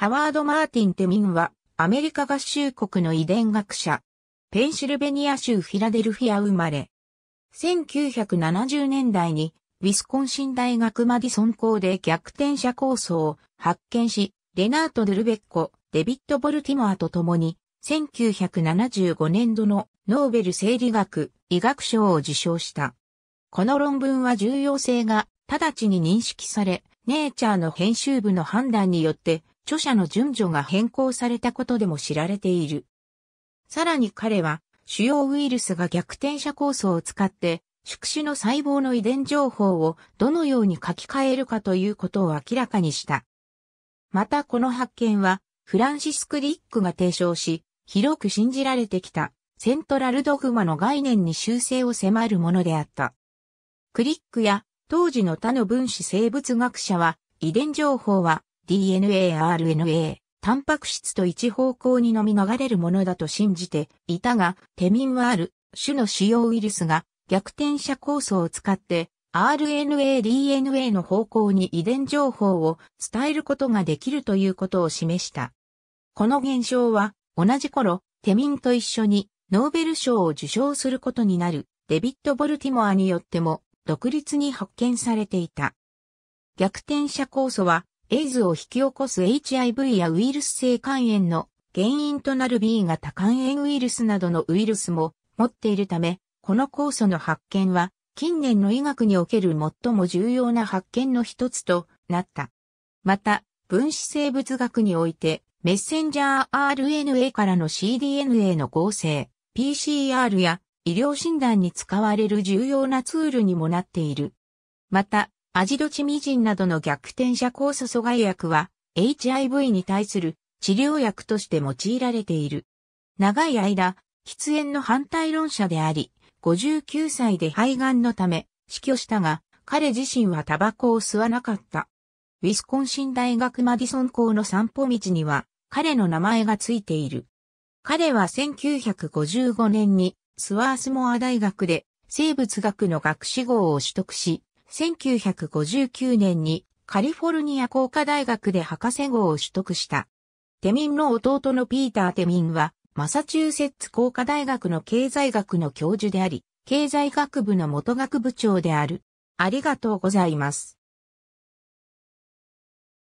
ハワード・マーティン・テミンは、アメリカ合衆国の遺伝学者。ペンシルベニア州フィラデルフィア生まれ。1970年代に、ウィスコンシン大学マディソン校で逆転者構想を発見し、レナート・デルベッコ、デビッド・ボルティモアと共に、1975年度のノーベル生理学、医学賞を受賞した。この論文は重要性が直ちに認識され、ネイチャーの編集部の判断によって著者の順序が変更されたことでも知られている。さらに彼は、主要ウイルスが逆転者酵素を使って、宿主の細胞の遺伝情報をどのように書き換えるかということを明らかにした。またこの発見は、フランシスク・ディックが提唱し、広く信じられてきた、セントラルドグマの概念に修正を迫るものであった。クリックや当時の他の分子生物学者は、遺伝情報は DNA、RNA、タンパク質と一方向に飲み流れるものだと信じていたが、テミンはある種の主要ウイルスが逆転写酵素を使って RNA、DNA の方向に遺伝情報を伝えることができるということを示した。この現象は同じ頃、テミンと一緒にノーベル賞を受賞することになるデビッド・ボルティモアによっても独立に発見されていた。逆転射酵素はエイズを引き起こす HIV やウイルス性肝炎の原因となる B 型肝炎ウイルスなどのウイルスも持っているため、この酵素の発見は近年の医学における最も重要な発見の一つとなった。また、分子生物学において、メッセンジャー RNA からの cDNA の合成、PCR や医療診断に使われる重要なツールにもなっている。また、アジドチミジンなどの逆転者酵素阻害薬は HIV に対する治療薬として用いられている。長い間、喫煙の反対論者であり、59歳で肺がんのため死去したが、彼自身はタバコを吸わなかった。ウィスコンシン大学マディソン校の散歩道には彼の名前がついている。彼は1955年にスワースモア大学で生物学の学士号を取得し、1959年にカリフォルニア工科大学で博士号を取得した。テミンの弟のピーター・テミンは、マサチューセッツ工科大学の経済学の教授であり、経済学部の元学部長である。ありがとうございます。